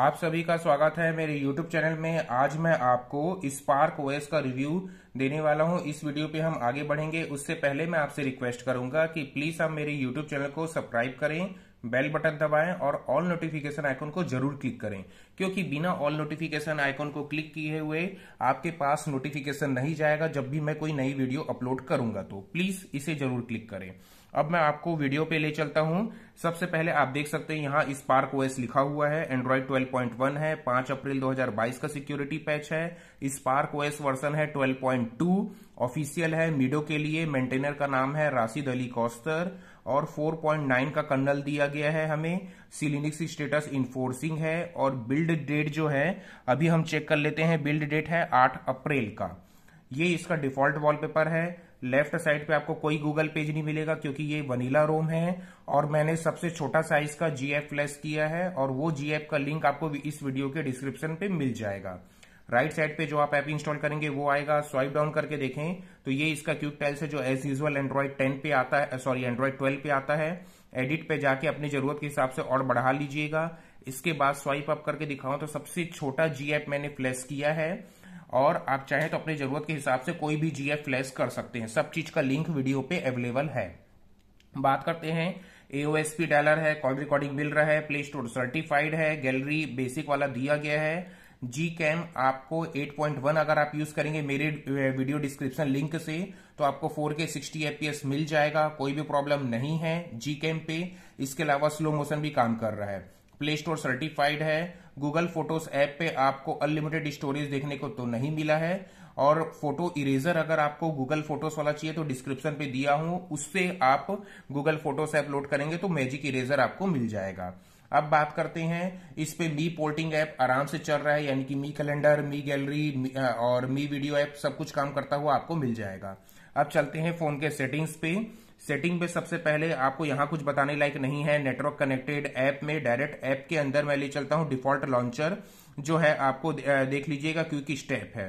आप सभी का स्वागत है मेरे YouTube चैनल में आज मैं आपको स्पार्क ओएस का रिव्यू देने वाला हूं इस वीडियो पे हम आगे बढ़ेंगे उससे पहले मैं आपसे रिक्वेस्ट करूंगा कि प्लीज आप मेरे YouTube चैनल को सब्सक्राइब करें बेल बटन दबाएं और ऑल नोटिफिकेशन आइकन को जरूर क्लिक करें क्योंकि बिना ऑल नोटिफिकेशन आइकन को क्लिक किए हुए आपके पास नोटिफिकेशन नहीं जाएगा जब भी मैं कोई नई वीडियो अपलोड करूंगा तो प्लीज इसे जरूर क्लिक करें अब मैं आपको वीडियो पे ले चलता हूं सबसे पहले आप देख सकते हैं यहाँ स्पार्क ओएस लिखा हुआ है एंड्रॉइड 12.1 है 5 अप्रैल 2022 का सिक्योरिटी पैच है स्पार्क ओएस वर्सन है 12.2 ऑफिशियल है मीडो के लिए मेंटेनर का नाम है राशिद अली कौस्तर और 4.9 का कर्नल दिया गया है हमें सिलिनिक्स स्टेटस इन्फोर्सिंग है और बिल्ड डेट जो है अभी हम चेक कर लेते हैं बिल्ड डेट है आठ अप्रैल का ये इसका डिफॉल्ट वॉलपेपर है लेफ्ट साइड पे आपको कोई गूगल पेज नहीं मिलेगा क्योंकि ये वनीला रोम है और मैंने सबसे छोटा साइज का जी एफ फ्लैश किया है और वो जी एफ का लिंक आपको इस वीडियो के डिस्क्रिप्शन पे मिल जाएगा राइट साइड पे जो आप ऐप इंस्टॉल करेंगे वो आएगा स्वाइप डाउन करके देखें तो ये इसका क्यूब टाइल्स है जो एज यूजल एंड्रॉइड टेन पे आता है सॉरी एंड्रॉइड ट्वेल्व पे आता है एडिट पे जाके अपनी जरूरत के हिसाब से और बढ़ा लीजिएगा इसके बाद स्वाइप अप करके दिखाऊं तो सबसे छोटा जी एप मैंने फ्लैश किया है और आप चाहे तो अपनी जरूरत के हिसाब से कोई भी जीएफ फ्लैश कर सकते हैं सब चीज का लिंक वीडियो पे अवेलेबल है बात करते हैं एओएसपी डायलर है कॉल रिकॉर्डिंग मिल रहा है प्ले स्टोर सर्टिफाइड है गैलरी बेसिक वाला दिया गया है जी कैम आपको 8.1 अगर आप यूज करेंगे मेरे वीडियो डिस्क्रिप्शन लिंक से तो आपको 4K 60 एपीएस मिल जाएगा कोई भी प्रॉब्लम नहीं है जी कैम पे इसके अलावा स्लो मोशन भी काम कर रहा है प्ले स्टोर सर्टिफाइड है गूगल फोटोज ऐप पे आपको अनलिमिटेड स्टोरेज देखने को तो नहीं मिला है और फोटो इरेजर अगर आपको गूगल फोटोज वाला चाहिए तो डिस्क्रिप्शन पे दिया हूं उससे आप गूगल फोटोज ऐप लोड करेंगे तो मैजिक इरेजर आपको मिल जाएगा अब बात करते हैं इस पे मी पोर्टिंग ऐप आराम से चल रहा है यानी कि मी कैलेंडर मी गैलरी और मी वीडियो ऐप सब कुछ काम करता हुआ आपको मिल जाएगा अब चलते हैं फोन के सेटिंग्स पे सेटिंग पे सबसे पहले आपको यहाँ कुछ बताने लायक नहीं है नेटवर्क कनेक्टेड ऐप में डायरेक्ट ऐप के अंदर मैं ले चलता हूँ डिफॉल्ट लॉन्चर जो है आपको देख लीजिएगा क्योंकि स्टेप है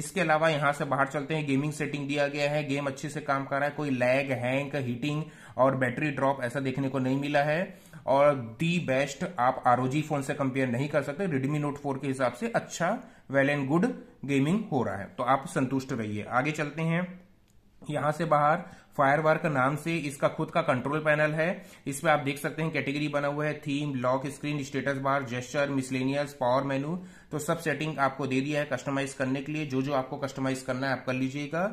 इसके अलावा यहाँ से बाहर चलते हैं गेमिंग सेटिंग दिया गया है गेम अच्छे से काम कर रहा है कोई लैग हैंग हीटिंग और बैटरी ड्रॉप ऐसा देखने को नहीं मिला है और दी बेस्ट आप आरओजी फोन से कंपेयर नहीं कर सकते रेडमी नोट फोर के हिसाब से अच्छा वेल एंड गुड गेमिंग हो रहा है तो आप संतुष्ट रहिए आगे चलते हैं यहां से बाहर फायरवार का नाम से इसका खुद का कंट्रोल पैनल है इसमें आप देख सकते हैं कैटेगरी बना हुआ है theme lock screen status bar gesture miscellaneous power menu तो सब सेटिंग आपको दे दिया है कस्टमाइज करने के लिए जो जो आपको कस्टमाइज करना है आप कर लीजिएगा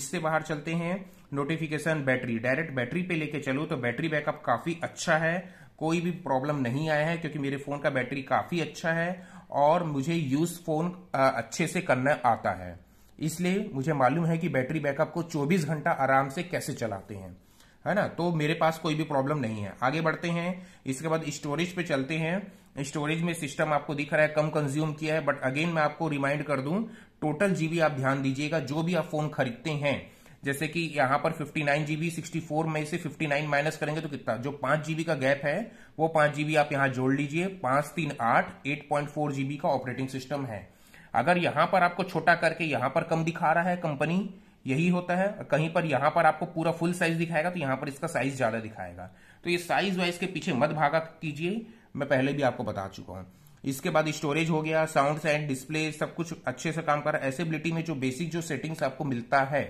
इससे बाहर चलते हैं नोटिफिकेशन बैटरी डायरेक्ट बैटरी पे लेके चलो तो बैटरी बैकअप काफी अच्छा है कोई भी प्रॉब्लम नहीं आया है क्योंकि मेरे फोन का बैटरी काफी अच्छा है और मुझे यूज फोन अच्छे से करना आता है इसलिए मुझे मालूम है कि बैटरी बैकअप को 24 घंटा आराम से कैसे चलाते हैं है ना तो मेरे पास कोई भी प्रॉब्लम नहीं है आगे बढ़ते हैं इसके बाद स्टोरेज पे चलते हैं स्टोरेज में सिस्टम आपको दिख रहा है कम कंज्यूम किया है बट अगेन मैं आपको रिमाइंड कर दूं टोटल जीबी आप ध्यान दीजिएगा जो भी आप फोन खरीदते हैं जैसे कि यहां पर फिफ्टी नाइन जीबी 64 में से 59 माइनस करेंगे तो कितना जो पांच जीबी का गैप है वो पांच जीबी आप यहां जोड़ लीजिए पांच तीन आठ एट पॉइंट फोर जीबी का ऑपरेटिंग सिस्टम है अगर यहां पर आपको छोटा करके यहां पर कम दिखा रहा है कंपनी यही होता है कहीं पर यहां पर आपको पूरा फुल साइज दिखाएगा तो यहां पर इसका साइज ज्यादा दिखाएगा तो ये साइज वाइज के पीछे मत भागा कीजिए मैं पहले भी आपको बता चुका हूं इसके बाद स्टोरेज हो गया साउंड एंड डिस्प्ले सब कुछ अच्छे से काम कर रहा है एसेबिलिटी में जो बेसिक जो सेटिंग्स आपको मिलता है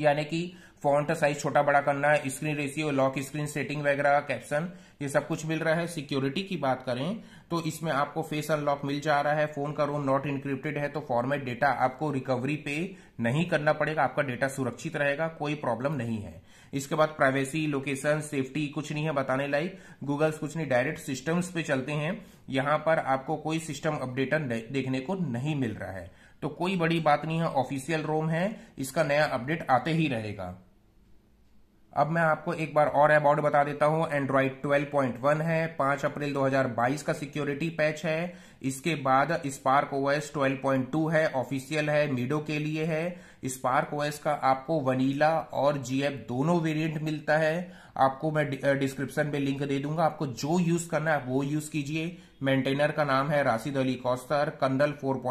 यानी कि फॉन्ट साइज छोटा बड़ा करना है screen ratio lock screen setting वगैरह कैप्शन ये सब कुछ मिल रहा है सिक्योरिटी की बात करें तो इसमें आपको फेस अनलॉक मिल जा रहा है फोन का रोम नॉट इंक्रिप्टेड है तो फॉर्मेट डेटा आपको रिकवरी पे नहीं करना पड़ेगा आपका डेटा सुरक्षित रहेगा कोई प्रॉब्लम नहीं है इसके बाद प्राइवेसी लोकेशन सेफ्टी कुछ नहीं है बताने लायक गूगल्स कुछ नहीं डायरेक्ट सिस्टम्स पे चलते हैं यहां पर आपको कोई सिस्टम अपडेटर देखने को नहीं मिल रहा है तो कोई बड़ी बात नहीं है ऑफिशियल रोम है इसका नया अपडेट आते ही रहेगा अब मैं आपको एक बार और अबाउट बता देता हूं एंड्रॉइड 12.1 है 5 अप्रैल 2022 का सिक्योरिटी पैच है इसके बाद स्पार्क ओएस 12.2 है ऑफिशियल है मीडो के लिए है स्पार्क ओएस का आपको वनीला और जीएफ दोनों वेरिएंट मिलता है आपको मैं डिस्क्रिप्शन में लिंक दे दूंगा आपको जो यूज करना है वो यूज कीजिए मेंटेनर का नाम है राशिद अली कौस्तर कंदल फोर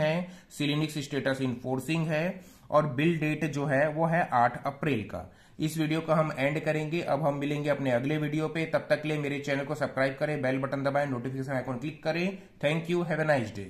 है सिलिनिक्स स्टेटस इन्फोर्सिंग है और बिल डेट जो है वो है आठ अप्रैल का इस वीडियो को हम एंड करेंगे अब हम मिलेंगे अपने अगले वीडियो पे तब तक के लिए मेरे चैनल को सब्सक्राइब करें बेल बटन दबाएं नोटिफिकेशन आइकॉन क्लिक करें thank you have a nice day